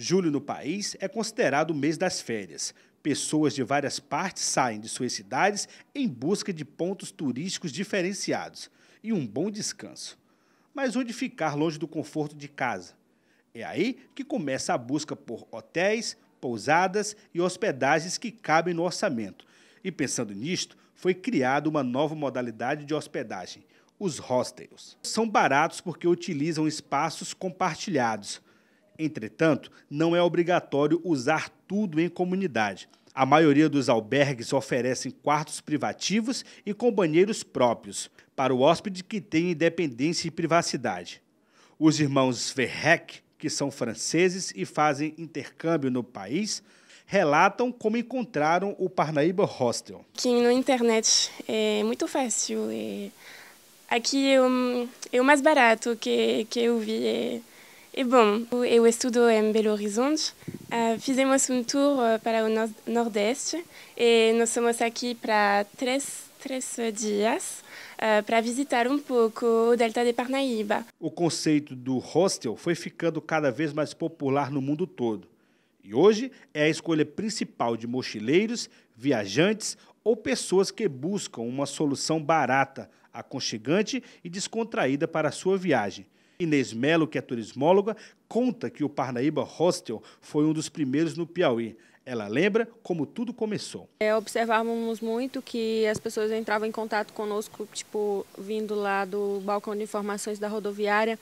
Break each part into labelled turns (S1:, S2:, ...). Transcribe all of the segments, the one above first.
S1: Julho no país é considerado o mês das férias. Pessoas de várias partes saem de suas cidades em busca de pontos turísticos diferenciados e um bom descanso. Mas onde ficar longe do conforto de casa? É aí que começa a busca por hotéis, pousadas e hospedagens que cabem no orçamento. E pensando nisto, foi criada uma nova modalidade de hospedagem, os hostels. São baratos porque utilizam espaços compartilhados, Entretanto, não é obrigatório usar tudo em comunidade. A maioria dos albergues oferecem quartos privativos e com banheiros próprios, para o hóspede que tem independência e privacidade. Os irmãos Verrec, que são franceses e fazem intercâmbio no país, relatam como encontraram o Parnaíba Hostel.
S2: Aqui na internet é muito fácil. É... Aqui é o, mais barato que, que eu vi. É e bom, eu estudo em Belo Horizonte. Ah, fizemos um tour ah, para o Nordeste e nós somos aqui para três, três dias ah, para visitar um pouco o Delta de Parnaíba.
S1: O conceito do hostel foi ficando cada vez mais popular no mundo todo. E hoje é a escolha principal de mochileiros, viajantes ou pessoas que buscam uma solução barata, aconchegante e descontraída para a sua viagem Inês Melo, que é turismóloga, conta que o Parnaíba Hostel foi um dos primeiros no Piauí. Ela lembra como tudo começou.
S3: É, observávamos muito que as pessoas entravam em contato conosco, tipo, vindo lá do balcão de informações da rodoviária,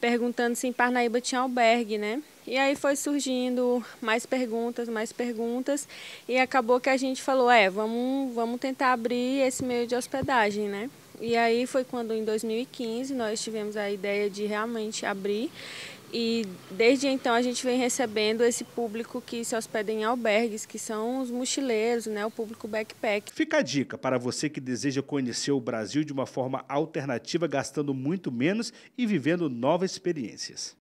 S3: perguntando se em Parnaíba tinha albergue, né? E aí foi surgindo mais perguntas, mais perguntas, e acabou que a gente falou, é, vamos, vamos tentar abrir esse meio de hospedagem, né? E aí foi quando, em 2015, nós tivemos a ideia de realmente abrir. E desde então a gente vem recebendo esse público que se hospeda em albergues, que são os mochileiros, né, o público
S1: backpack. Fica a dica para você que deseja conhecer o Brasil de uma forma alternativa, gastando muito menos e vivendo novas experiências.